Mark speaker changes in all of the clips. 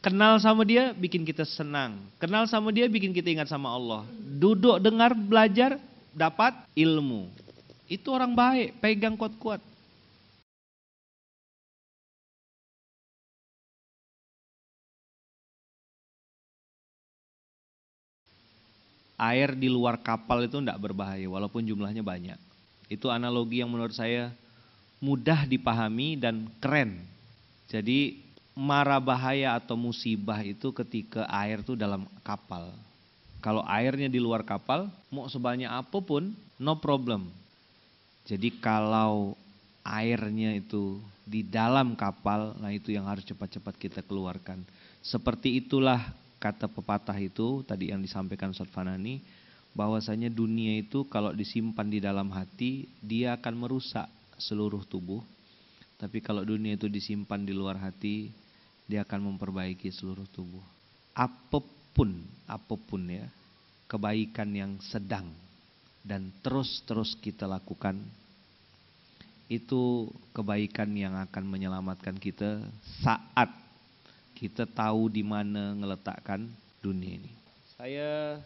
Speaker 1: Kenal sama dia bikin kita senang. Kenal sama dia bikin kita ingat sama Allah. Duduk dengar belajar dapat ilmu. Itu orang baik, pegang kuat-kuat. Air di luar kapal itu tidak berbahaya walaupun jumlahnya banyak. Itu analogi yang menurut saya mudah dipahami dan keren. Jadi mara bahaya atau musibah itu ketika air itu dalam kapal. Kalau airnya di luar kapal, mau sebanyak apapun, no problem. Jadi kalau airnya itu di dalam kapal, nah itu yang harus cepat-cepat kita keluarkan. Seperti itulah kata pepatah itu tadi yang disampaikan Ustaz Fanani, bahwasanya dunia itu kalau disimpan di dalam hati, dia akan merusak seluruh tubuh. Tapi kalau dunia itu disimpan di luar hati, dia akan memperbaiki seluruh tubuh. Apapun, apapun ya, kebaikan yang sedang dan terus-terus kita lakukan itu kebaikan yang akan menyelamatkan kita saat kita tahu di mana meletakkan dunia ini. Saya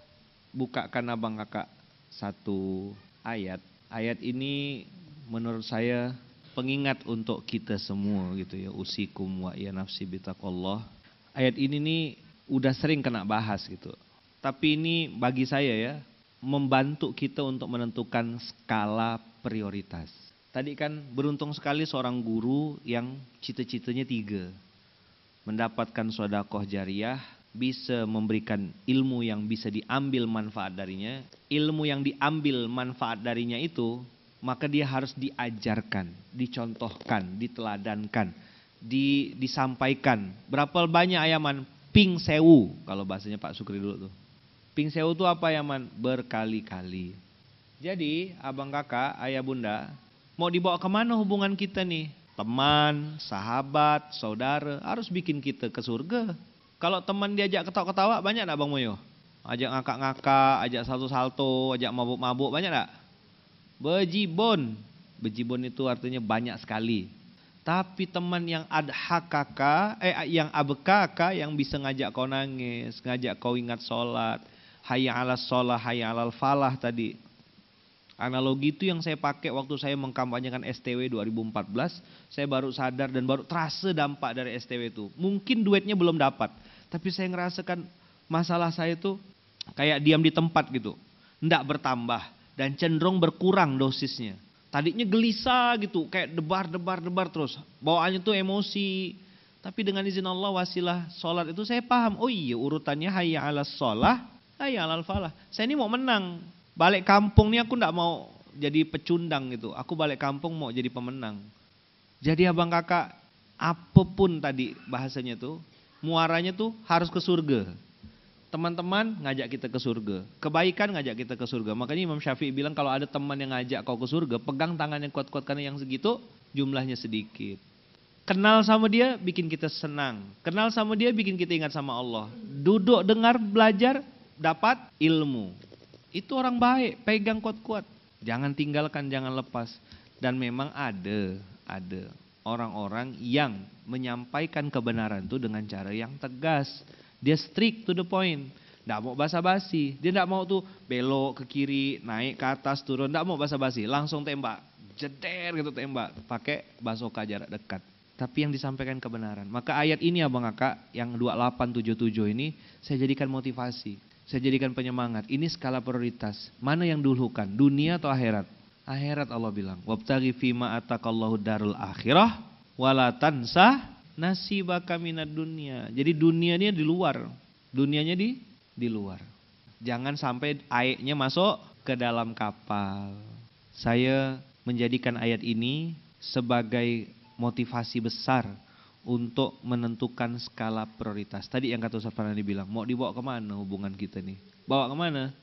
Speaker 1: bukakan abang kakak satu ayat. Ayat ini menurut saya pengingat untuk kita semua gitu ya. Usikum wa ya nafsi bitaqallah. Ayat ini nih udah sering kena bahas gitu. Tapi ini bagi saya ya, membantu kita untuk menentukan skala prioritas. Tadi kan beruntung sekali seorang guru yang cita-citanya tiga. Mendapatkan sodakoh jariah, bisa memberikan ilmu yang bisa diambil manfaat darinya. Ilmu yang diambil manfaat darinya itu maka dia harus diajarkan, dicontohkan, diteladankan, di, disampaikan. Berapa banyak ayaman? Ping sewu kalau bahasanya Pak Sukri dulu tuh. Ping sewu itu apa ayaman? Berkali-kali. Jadi abang kakak, ayah bunda, mau dibawa kemana hubungan kita nih? Teman, sahabat, saudara, harus bikin kita ke surga. Kalau teman diajak ketawa-ketawa banyak gak Bang Moyo? Ajak ngakak-ngakak, ajak satu salto ajak mabuk-mabuk banyak gak? Bejibun. Bejibun itu artinya banyak sekali. Tapi teman yang adha kakak, eh yang abekaka yang bisa ngajak kau nangis, ngajak kau ingat sholat. Hayya ala sholat, hayya ala falah tadi. Analogi itu yang saya pakai waktu saya mengkampanyekan STW 2014, saya baru sadar dan baru terasa dampak dari STW itu. Mungkin duetnya belum dapat, tapi saya ngerasakan masalah saya itu kayak diam di tempat gitu, Tidak bertambah dan cenderung berkurang dosisnya. Tadinya gelisah gitu, kayak debar-debar-debar terus. Bawaannya tuh emosi. Tapi dengan izin Allah wasilah sholat itu saya paham. Oh iya urutannya hayya ala sholah, hayya ala falah. Saya ini mau menang. Balik kampung nih aku gak mau jadi pecundang gitu. Aku balik kampung mau jadi pemenang. Jadi abang kakak apapun tadi bahasanya tuh. Muaranya tuh harus ke surga. Teman-teman ngajak kita ke surga. Kebaikan ngajak kita ke surga. Makanya Imam Syafi'i bilang kalau ada teman yang ngajak kau ke surga, pegang tangan yang kuat-kuat karena yang segitu jumlahnya sedikit. Kenal sama dia bikin kita senang. Kenal sama dia bikin kita ingat sama Allah. Duduk, dengar, belajar, dapat ilmu. Itu orang baik, pegang kuat-kuat. Jangan tinggalkan, jangan lepas. Dan memang ada, ada orang-orang yang menyampaikan kebenaran itu dengan cara yang tegas dia strict to the point. Tidak mau basa-basi. Dia tidak mau tuh belok ke kiri, naik ke atas, turun. Tidak mau basa-basi. Langsung tembak. Jeder gitu tembak. Pakai basoka jarak dekat. Tapi yang disampaikan kebenaran. Maka ayat ini abang kakak yang 2877 ini saya jadikan motivasi. Saya jadikan penyemangat. Ini skala prioritas. Mana yang dulukan? Dunia atau akhirat? Akhirat Allah bilang. Wabtagi fima atakallahu darul akhirah. walatansah. tansah nasibaka minad dunia. Jadi dunianya di luar, dunianya di di luar. Jangan sampai airnya masuk ke dalam kapal. Saya menjadikan ayat ini sebagai motivasi besar untuk menentukan skala prioritas. Tadi yang kata Ustaz Farhani bilang, mau dibawa kemana hubungan kita nih? Bawa kemana?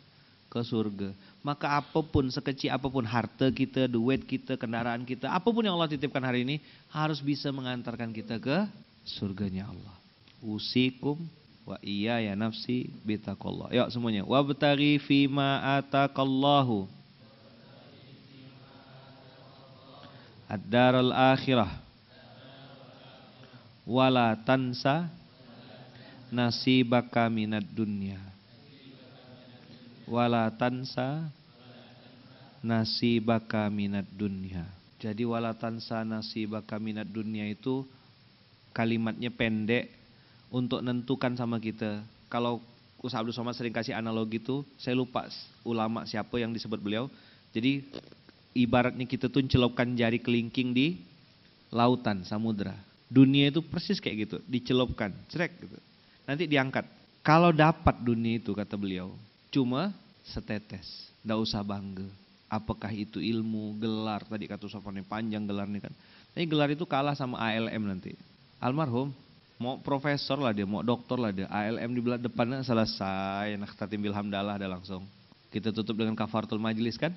Speaker 1: ke surga. Maka apapun sekecil apapun harta kita, duit kita, kendaraan kita, apapun yang Allah titipkan hari ini harus bisa mengantarkan kita ke surganya Allah. Usikum wa iya ya nafsi bitakallah. Yuk semuanya. betari fima atakallahu Ad-daral akhirah. Wala tansa nasibaka minat dunia wala tansa nasibaka minat dunia. Jadi wala tansa nasibaka minat dunia itu kalimatnya pendek untuk nentukan sama kita. Kalau Ustaz Abdul Somad sering kasih analogi itu, saya lupa ulama siapa yang disebut beliau. Jadi ibaratnya kita tuh celupkan jari kelingking di lautan, samudra. Dunia itu persis kayak gitu, Dicelupkan, cerek gitu. Nanti diangkat. Kalau dapat dunia itu kata beliau, Cuma setetes, tidak usah bangga. Apakah itu ilmu, gelar, tadi kata sopannya panjang gelar nih kan. Tapi gelar itu kalah sama ALM nanti. Almarhum, mau profesor lah dia, mau doktor lah dia. ALM di belakang depannya selesai, nah timbil hamdalah ada langsung. Kita tutup dengan kafartul majlis kan.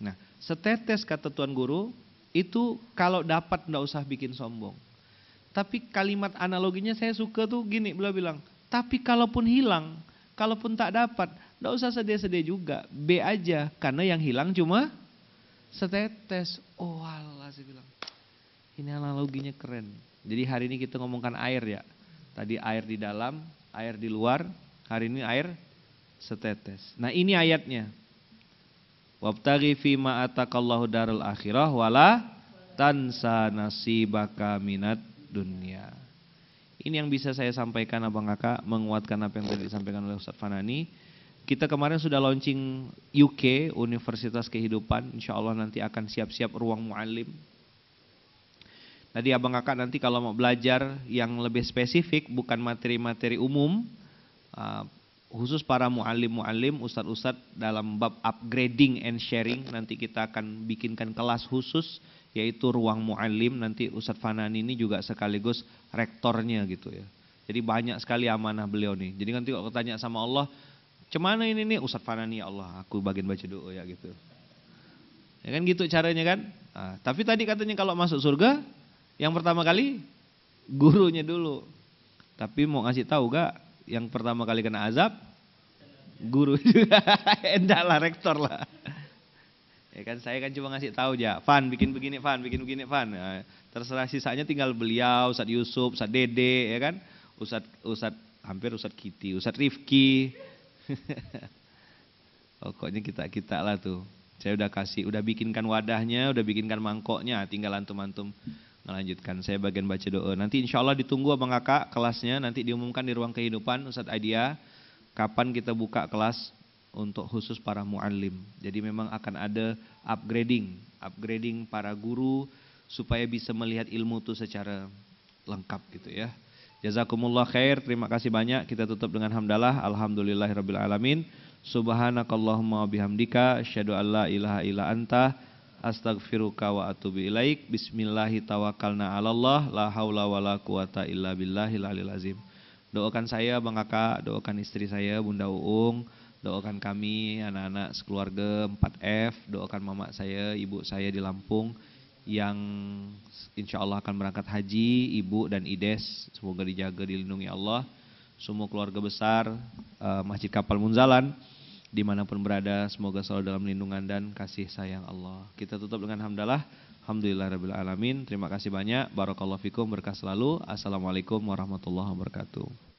Speaker 1: Nah, setetes kata Tuan Guru, itu kalau dapat tidak usah bikin sombong. Tapi kalimat analoginya saya suka tuh gini, beliau bilang, tapi kalaupun hilang, kalaupun tak dapat, tidak usah sedih-sedih juga. B aja. Karena yang hilang cuma setetes. Oh Allah saya bilang. Ini analoginya keren. Jadi hari ini kita ngomongkan air ya. Tadi air di dalam, air di luar. Hari ini air setetes. Nah ini ayatnya. Wabtagi fima atakallahu darul akhirah wala tansa nasibaka minat dunia. Ini yang bisa saya sampaikan abang kakak menguatkan apa yang tadi disampaikan oleh Ustaz Fanani. Kita kemarin sudah launching UK, Universitas Kehidupan. Insya Allah nanti akan siap-siap ruang mu'alim. Tadi abang kakak nanti kalau mau belajar yang lebih spesifik, bukan materi-materi umum, uh, khusus para mualim-mualim, ustadz-ustadz dalam bab upgrading and sharing nanti kita akan bikinkan kelas khusus yaitu ruang mualim. nanti Ustadz Fanan ini juga sekaligus rektornya gitu ya. Jadi banyak sekali amanah beliau nih. Jadi nanti kalau tanya sama Allah, Cemana ini nih Ustadz Fanani ya Allah aku bagian baca doa ya gitu. Ya kan gitu caranya kan. Nah, tapi tadi katanya kalau masuk surga yang pertama kali gurunya dulu. Tapi mau ngasih tahu gak yang pertama kali kena azab guru juga enggak lah rektor lah. Ya kan saya kan cuma ngasih tahu aja. Fan bikin begini, Fan bikin begini, Fan. Nah, terserah sisanya tinggal beliau, Ustaz Yusuf, Ustaz Dede, ya kan. Ustaz Ustaz hampir Ustaz Kiti, Ustaz Rifki, Pokoknya kita-kita lah tuh. Saya udah kasih, udah bikinkan wadahnya, udah bikinkan mangkoknya, tinggal antum-antum melanjutkan. Saya bagian baca doa. Nanti insya Allah ditunggu abang kakak kelasnya, nanti diumumkan di ruang kehidupan Ustadz Aidia. kapan kita buka kelas untuk khusus para muallim. Jadi memang akan ada upgrading, upgrading para guru supaya bisa melihat ilmu itu secara lengkap gitu ya. Jazakumullah khair. Terima kasih banyak. Kita tutup dengan hamdalah. Alhamdulillahirabbil Subhanakallahumma bihamdika asyhadu an la ilaha illa anta astaghfiruka wa atubu ilaik. Bismillahi tawakalna 'alallah la haula la quwata illa billahi alil Doakan saya Bang Kakak, doakan istri saya Bunda Uung, doakan kami anak-anak sekeluarga 4F, doakan mama saya, ibu saya di Lampung yang insya Allah akan berangkat haji, ibu dan ides, semoga dijaga, dilindungi Allah. Semua keluarga besar uh, Masjid Kapal Munzalan dimanapun berada, semoga selalu dalam lindungan dan kasih sayang Allah. Kita tutup dengan hamdalah. Alhamdulillah Rabbil Alamin. Terima kasih banyak. Barakallahu Fikum. Berkah selalu. Assalamualaikum warahmatullahi wabarakatuh.